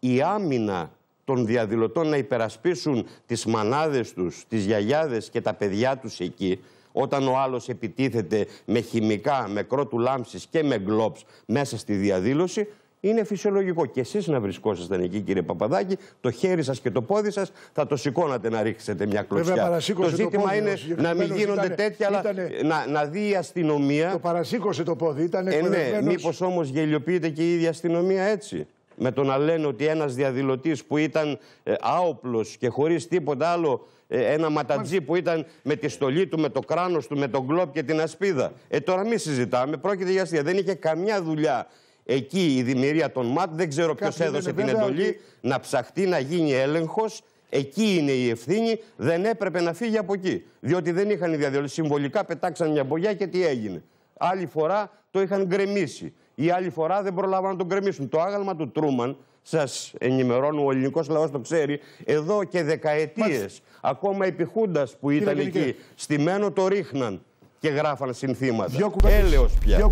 η άμυνα των διαδηλωτών να υπερασπίσουν τις μανάδες τους, τις γιαγιάδες και τα παιδιά τους εκεί, όταν ο άλλος επιτίθεται με χημικά, με κρότου λάμψης και με γκλόπς μέσα στη διαδήλωση, είναι φυσιολογικό. Και εσείς να βρισκόσασταν εκεί κύριε Παπαδάκη, το χέρι σας και το πόδι σας θα το σηκώνατε να ρίξετε μια κλωτσιά. το ζήτημα είναι να μην γίνονται τέτοια, αλλά να, να δει η αστυνομία... Το παρασήκωσε το πόδι, ήταν ε, ναι, μήπως όμως γελιοποιείται και η ίδια αστυνομία έτσι με το να λένε ότι ένας διαδηλωτής που ήταν ε, άοπλος και χωρίς τίποτα άλλο ε, ένα ματατζή που ήταν με τη στολή του, με το κράνος του, με τον κλόπ και την ασπίδα. Ε, τώρα μη συζητάμε, πρόκειται για αστεία. Δεν είχε καμιά δουλειά εκεί η δημιουργία των ΜΑΤ. Δεν ξέρω ποιος έδωσε την εντολή να ψαχτεί να γίνει έλεγχος. Εκεί είναι η ευθύνη, δεν έπρεπε να φύγει από εκεί. Διότι δεν είχαν οι Συμβολικά πετάξαν μια μπογιά και τι έγινε. Άλλη φορά το είχαν γκρεμίσει. Η άλλη φορά δεν προλάβαν να τον κρεμίσουν. Το άγαλμα του Τρούμαν, σας ενημερώνω, ο ελληνικός λαός το ξέρει, εδώ και δεκαετίες. Ακόμα επί που ήταν εκεί, στημένο το ρίχναν και γράφαν συνθήματα. Έλεος πια.